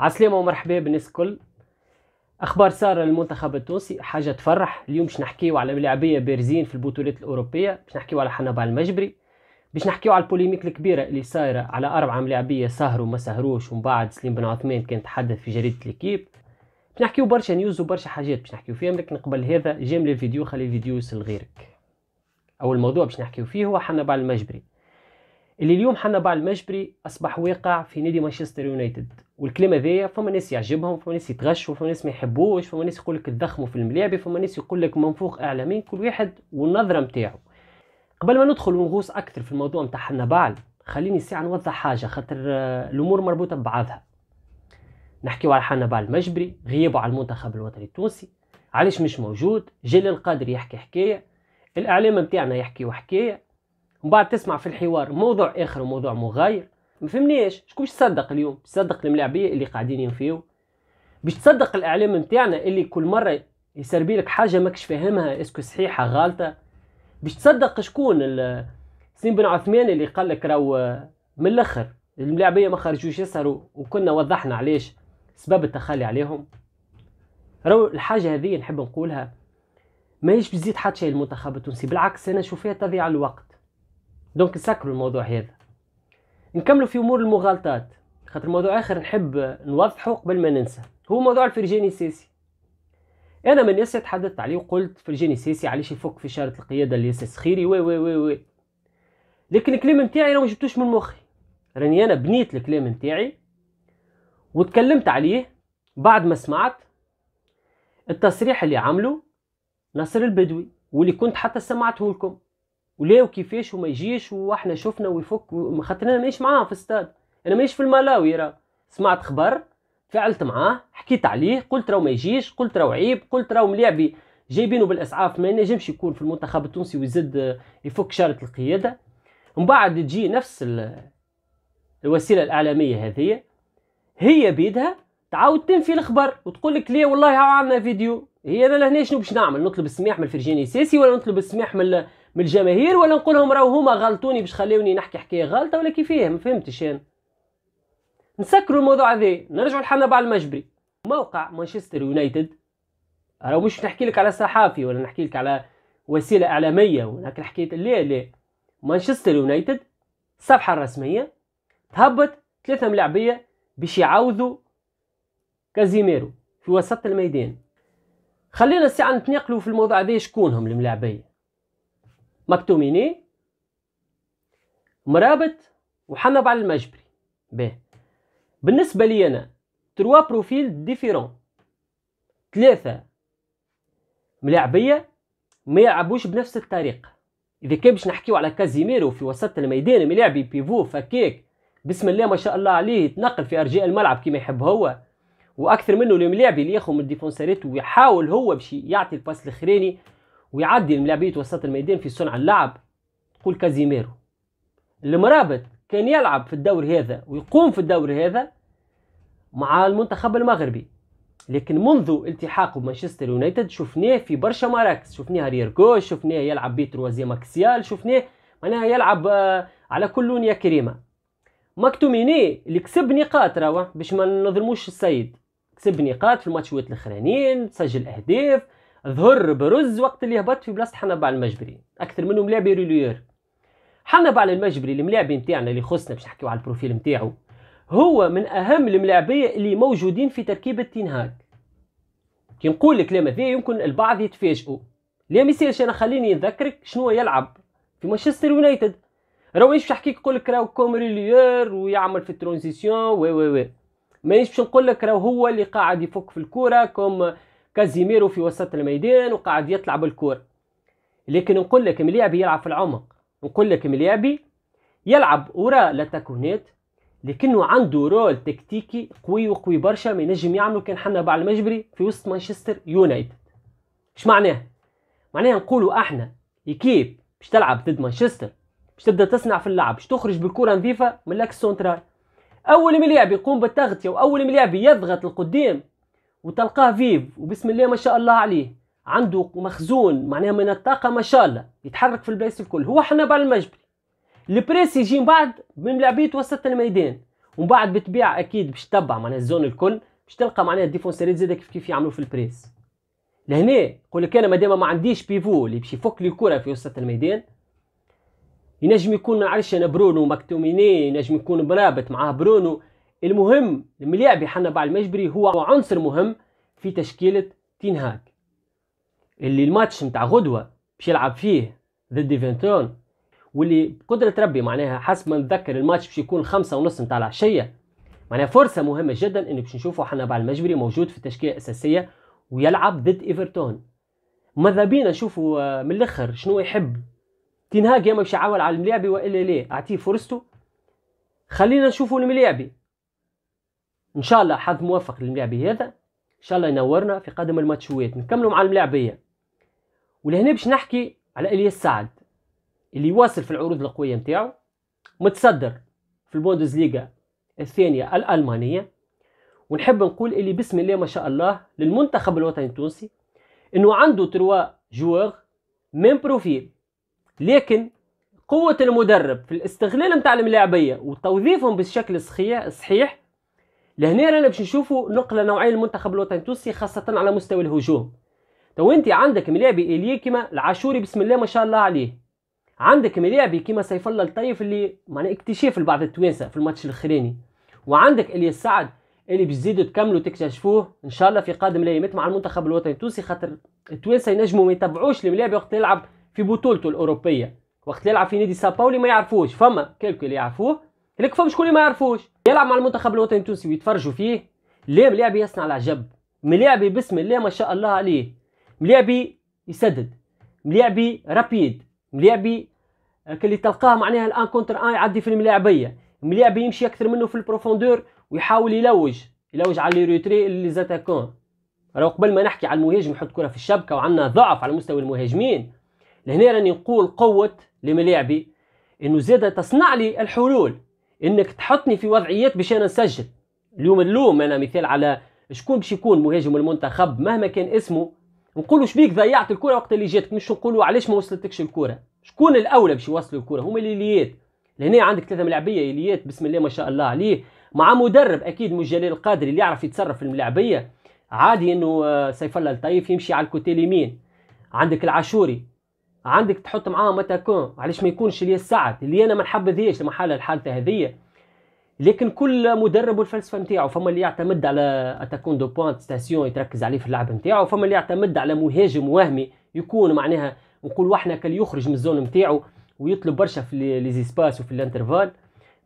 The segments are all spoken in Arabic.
عسلامة ومرحبا بالناس الكل اخبار سارة للمنتخب التونسي حاجه تفرح اليوم باش نحكيو على لاعبيه بارزين في البطولات الاوروبيه باش نحكيو على حنابع المجبري باش نحكيو على البوليميك الكبيره اللي صايره على اربعه ملاعبية سهروا وما سهروش ومن بعد سليم بن عثمان كان تحدث في جريده الكيب باش نحكيو برشا نيوز وبرشا حاجات باش نحكيو فيهم لكن قبل هذا جامل الفيديو خلي الفيديو يوصل لغيرك اول موضوع باش نحكيو فيه هو حنابع المجبري اللي اليوم حنابع المجبري اصبح واقع في نادي مانشستر يونايتد والكلام هذايا فما ناس يعجبهم فما ناس يتغشوا فما ناس ما يحبوش فما ناس يقول لك تضخموا في الملاعب فما ناس يقول لك منفوق اعلامي كل واحد والنظره نتاعو قبل ما ندخل ونغوص اكثر في الموضوع نتاع حنبال خليني ساعه نوضح حاجه خاطر آه، الامور مربوطه ببعضها نحكيو على حنبال مجبري غيابه على المنتخب الوطني التونسي علاش مش موجود جلال القادر يحكي حكايه الاعلام نتاعنا يحكيو حكايه ومن بعد تسمع في الحوار موضوع اخر وموضوع مغاير ما فهمنيش شكون باش تصدق اليوم تصدق الملاعبيه اللي قاعدين ينفيو باش تصدق الاعلام نتاعنا اللي كل مره يسربي لك حاجه ماكش فاهمها اسكو صحيحه غالطه باش تصدق شكون سليم بن عثمان اللي قال لك راهو آه، من الاخر الملاعبيه ما خرجوش يسهروا وكنا وضحنا علاش سبب التخلي عليهم راهو الحاجه هذه نحب نقولها ماهيش بتزيد حتى شيء المنتخب التونسي بالعكس انا شوفيها تضيع الوقت دونك سكروا الموضوع هذا نكملوا في امور المغالطات خاطر موضوع اخر نحب نوضحه قبل ما ننسى هو موضوع الفرجاني السيسي انا من ياسر تحدثت عليه وقلت فرجاني السيسي علاش يفك في اشاره القياده اللي ياسر سخيري وي وي وي وي لكن الكلام نتاعي راه ما جبتوش من مخي راني انا بنيت الكلام نتاعي وتكلمت عليه بعد ما سمعت التصريح اللي عمله ناصر البدوي واللي كنت حتى سمعته لكم ولا وكيفاش وما يجيش واحنا شفنا ويفك خاطر انا مانيش معاه في الستاد انا مانيش في الملاوي راه سمعت خبر فعلت معاه حكيت عليه قلت راه ما يجيش قلت راه عيب قلت راه ملاعبي جايبينه بالاسعاف ما ينجمش يكون في المنتخب التونسي ويزد يفك شارة القياده ومن بعد تجي نفس الوسيله الاعلاميه هذه هي بيدها تعاود تنفي الخبر وتقول لك ليه والله عندنا فيديو هي انا لهنا شنو باش نعمل نطلب السماح من الفرجاني السياسي ولا نطلب السماح من من الجماهير ولا نقول لهم راهو هما غلطوني باش خليوني نحكي حكايه غلطه ولا كيفاه ما فهمتش انا نسكروا الموضوع هذا نرجعوا لحنا المجبري موقع مانشستر يونايتد راهو مش نحكي لك على صحافي ولا نحكي لك على وسيله اعلاميه ولا حكيت لا لا مانشستر يونايتد الصفحه الرسميه تهبط ثلاثه ملاعبيه باش يعوضوا كازيميرو في وسط الميدان خلينا الساعه نتناقلوا في الموضوع هذا شكونهم الملاعبيه مكتوميني مرابط وحنب على المجبري باهي بالنسبة لي أنا تروا بروفيل ديفيرون ثلاثة ملاعبية ما يلعبوش بنفس الطريقة إذا كان باش نحكيو على كازيميرو في وسط الميدان ملاعبي بيفو فكاك بسم الله ما شاء الله عليه يتنقل في أرجاء الملعب كما يحب هو واكثر منه الملاعبي اللي ياخذ من الديفونسارات ويحاول هو باش يعطي الباس لخريني ويعدي الملاعبية وسط الميدان في صنع اللعب تقول كازيميرو المرابط كان يلعب في الدور هذا ويقوم في الدور هذا مع المنتخب المغربي لكن منذ التحاقه بمانشستر يونايتد شفناه في برشا مراكز شفناه رير جوش شفناه يلعب بي تروازيام شفناه معناها يلعب آه، على كل لون يا كريمه مكتوميني اللي كسب نقاط راهو باش ما نظلموش السيد كسب نقاط في الماتشوات الاخرانيين سجل اهداف ظهر برز وقت اللي هبط في بلاصه بعد المجبري اكثر منه ملابي ريليور بعد المجبري الملاعبي نتاعنا اللي خصنا باش نحكيو على البروفيل نتاعو هو من اهم الملاعبيه اللي موجودين في تركيبه تينهاك كي نقول الكلام هذا يمكن البعض يتفاجئوا لا ما انا خليني نذكرك شنو يلعب في مانشستر يونايتد راهو رانيش باش نحكيك نقول لك راهو كومريليور ويعمل في الترانزيسيون و و و مانيش باش نقول لك راهو هو اللي قاعد يفك في الكوره كوم كازيميرو في وسط الميدان وقاعد يطلع بالكور لكن نقول لك مليابي يلعب في العمق نقول لك مليابي يلعب وراء الاتاكونات لكنه عنده رول تكتيكي قوي وقوي برشا ما ينجم يعملو كان حنا بعد المجبري في وسط مانشستر يونايتد اش معناه معناه نقولوا احنا ايكيب باش تلعب ضد مانشستر باش تبدا تصنع في اللعب باش تخرج بالكره نظيفه من لاكس سونترال اول مليابي يقوم بالتغطيه واول مليابي يضغط القدام وتلقاه فيف وبسم الله ما شاء الله عليه عنده مخزون معناها من الطاقة ما شاء الله يتحرك في البلايص الكل هو حنا بعد البريس يجي من بعد من لعبيت وسط الميدان ومن بعد بالطبيعة أكيد باش تبع معناها الزون الكل باش تلقى معناها الديفونسيريت زاد كيف كيف يعملوا في البريس لهنا يقول لك أنا مادام ما عنديش بيفو اللي باش يفك لي الكرة في وسط الميدان ينجم يكون معلش أنا برونو مكتوميني ينجم يكون مرابط معاه برونو المهم الملاعبي حنا باع المجبري هو عنصر مهم في تشكيلة تين اللي الماتش متاع غدوة باش يلعب فيه ضد ديفنتون واللي بقدرة ربي معناها حسب ما نتذكر الماتش باش يكون خمسة ونص متاع العشية معناها فرصة مهمة جدا انه باش نشوفوا حنا باع المجبري موجود في التشكيلة الأساسية ويلعب ضد ايفرتون ماذا بينا نشوفوا آه، من الاخر شنو يحب تين يا ما باش يعاول على الملاعبي والا لا اعطيه فرصته خلينا نشوفوا الملاعبي ان شاء الله حظ موفق للملاعبيه هذا ان شاء الله ينورنا في قادم الماتشوات نكملوا مع الملاعبيه ولهنا باش نحكي على الياس سعد اللي واصل في العروض القويه نتاعو متصدر في البوندسليغا الثانيه الالمانيه ونحب نقول اللي بسم الله ما شاء الله للمنتخب الوطني التونسي انه عنده تروا جوار من بروفيل لكن قوة المدرب في الاستغلال نتاع الملاعبية وتوظيفهم بالشكل الصحيح لهنا رانا باش نشوفوا نقله نوعيه للمنتخب الوطني التونسي خاصه على مستوى الهجوم تو انت عندك ملاعب ايليا كيما العاشوري بسم الله ما شاء الله عليه عندك ملاعبي كيما سيف الله الطيف اللي معناها اكتشاف لبعض التوانسه في الماتش الاخراني وعندك الياس سعد اللي بتزيدوا تكملوا تكتشفوه ان شاء الله في قادم الايامات مع المنتخب الوطني التونسي خاطر التوانسه ينجموا ما يتبعوش الملاعب وقت يلعب في بطولته الاوروبيه وقت يلعب في نادي سا باولي ما يعرفوش فما كلكو اللي يعرفوه لكن فما شكون اللي ما يعرفوش يلعب مع المنتخب الوطني التونسي ويتفرجوا فيه ليه ملاعبي يصنع العجب ملاعبي بسم الله ما شاء الله عليه ملاعبي يسدد ملاعبي رابيد ملاعبي آه، اللي تلقاه معناها الان كونتر ان يعدي في الملاعبيه ملاعبي يمشي اكثر منه في البروفوندور ويحاول يلوج يلوج على لي ريتري لي زاتاكون راهو قبل ما نحكي على المهاجم يحط كره في الشبكه وعندنا ضعف على مستوى المهاجمين لهنا راني نقول قوه لملاعبي انه زاد تصنع لي الحلول انك تحطني في وضعيات باش انا نسجل اليوم اللوم انا مثال على شكون باش يكون مهاجم المنتخب مهما كان اسمه نقولوا شبيك ضيعت الكره وقت اللي جاتك مش نقولوا علاش ما وصلتكش الكره شكون الاولى باش يوصلوا الكره هما الاليات لهنا عندك ثلاثه ملاعبيه اليات بسم الله ما شاء الله عليه مع مدرب اكيد مش جلال القادري اللي يعرف يتصرف في الملاعبيه عادي انه آه، سيف الله الطيف يمشي على الكوتي اليمين عندك العاشوري عندك تحط معاهم اتاكون علاش ما يكونش لي السعد اللي انا ما نحبذهاش المحاله الحاله هذه لكن كل مدرب والفلسفه نتاعو فما اللي يعتمد على اتاكون دو بوانت ستاسيون يتركز عليه في اللعب نتاعو فما اللي يعتمد على مهاجم وهمي يكون معناها نقول وحنا كان يخرج من الزون نتاعو ويطلب برشا في لي زيسباس وفي الانترفال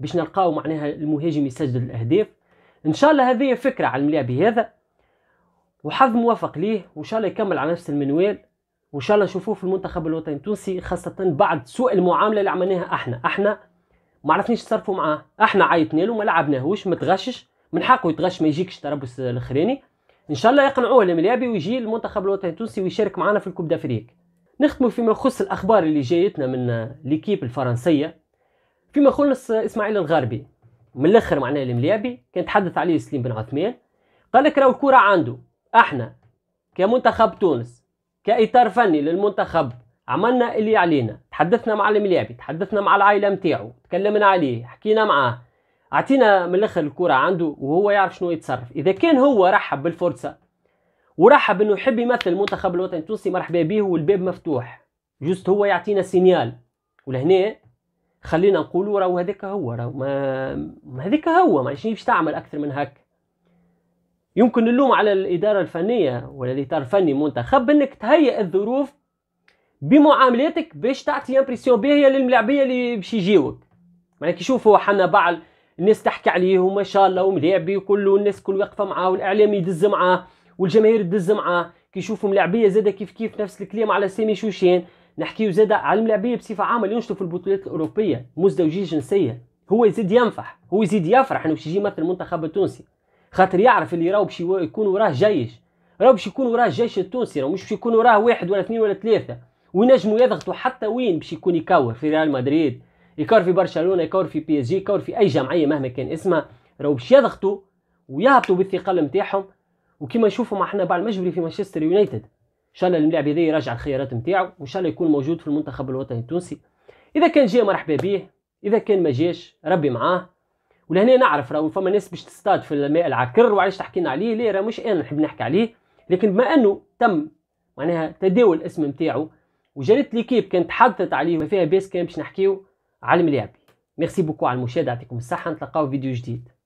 باش نلقاو معناها المهاجم يسجل الاهداف ان شاء الله هذه فكره على الملاعب هذا وحظ موافق ليه وان شاء الله يكمل على نفس المنوال وان شاء الله نشوفوه في المنتخب الوطني التونسي خاصه بعد سوء المعامله اللي عملناها احنا احنا ما عرفناش نتصرفوا معاه احنا عيطنا له ما لعبناهوش متغشش من حقه يتغش ما يجيكش تربص الاخراني ان شاء الله يقنعوه الملابي ويجي المنتخب الوطني التونسي ويشارك معنا في الكوب دافريك نختموا فيما يخص الاخبار اللي جايتنا من ليكيب الفرنسيه فيما يخص اسماعيل الغربي من الاخر معناه الملابي كان تحدث عليه سليم بن عثمان قال لك راهو الكره عنده احنا كمنتخب تونس كاطار فني للمنتخب عملنا اللي علينا تحدثنا مع المليابي تحدثنا مع العائله نتاعو تكلمنا عليه حكينا معاه اعطينا من الاخر الكره عنده وهو يعرف شنو يتصرف اذا كان هو رحب بالفرصه ورحب انه يحب يمثل المنتخب الوطني التونسي مرحبا به والباب مفتوح جوست هو يعطينا سينيال ولهنا خلينا نقولوا راهو هذاك هو راهو ما هذاك هو ما باش تعمل اكثر من هكا يمكن نلوم على الإدارة الفنية ولا الإطار الفني منتخب أنك تهيئ الظروف بمعاملاتك باش تعطي امبرسيون باهيه للملاعبيه اللي باش يجيوك معناها كي يشوفوا حنا بعض الناس تحكي عليه وما شاء الله وملاعبي وكل الناس كل واقفه معاه والاعلام يدز معاه والجماهير تدز معاه كي يشوفوا ملاعبيه زاده كيف كيف نفس الكلام على سامي شوشان نحكيو زاده على الملاعبيه بصفه عامه اللي ينشطوا في البطولات الاوروبيه مزدوجين جنسيه هو يزيد ينفح هو يزيد يفرح انه باش يجي يمثل المنتخب التونسي خاطر يعرف اللي راهو باش يكون وراه جيش راهو باش يكون وراه الجيش التونسي راهو مش باش يكون وراه واحد ولا اثنين ولا ثلاثه وينجموا يضغطوا حتى وين باش يكون يكور في ريال مدريد يكور في برشلونه يكور في بي اس جي يكور في اي جمعيه مهما كان اسمها راهو باش يضغطوا ويهبطوا بالثقل نتاعهم وكما نشوفوا احنا بعد المجبري في مانشستر يونايتد ان شاء الله اللاعب هذا يرجع الخيارات نتاعو وان شاء الله يكون موجود في المنتخب الوطني التونسي اذا كان جاء مرحبا به اذا كان ما جاش ربي معاه ولهنا نعرف راهو فما ناس باش تصطاد في الماء العكر وعلاش تحكينا عليه ليه راه مش انا نحب نحكي عليه لكن بما انه تم معناها تداول الاسم نتاعو وجريت ليكيب كانت تحدثت عليه وما فيها باس كان باش نحكيو على الملاعب ميرسي بوكو على المشاهده يعطيكم الصحه نتلاقاو فيديو جديد